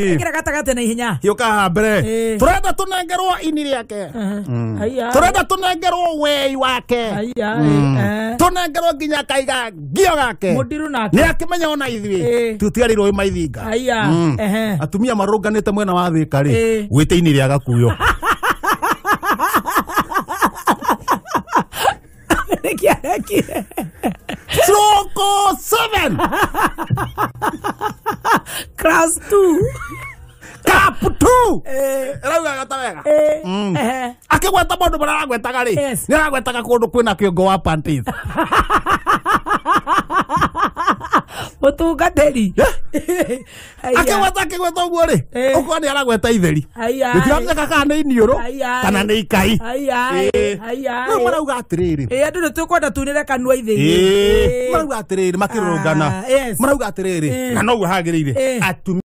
ikira gatagate na ihenya yukaha mbere turenda tunengerwo ini riake mm. mm. turenda tunengerwo wei wake mm. nengerwo nginya kaiga ngio gake ni menya ona ithui irwo i maithinga atumia te mwena wa thika gwä gwite ini ria gakuyo Nikiarekire. Ciroko 7 class 2 cap 2 eh. rauga gatawega eh. mm. akigweta mundu muria aragwetaga ri ni aragwetaga kundu kwina kiongo wa pantis mutungateri yeah akigweta akigweta uguo ri ukona ni aragweta itheri gitiramenya kana ni iniuru kana ni ikai riu marauga atiriri andu ni tukwenda tunire kanua itheri marauga atiriri makirurungana ah, marauga atiriri na noguo hagirire atumia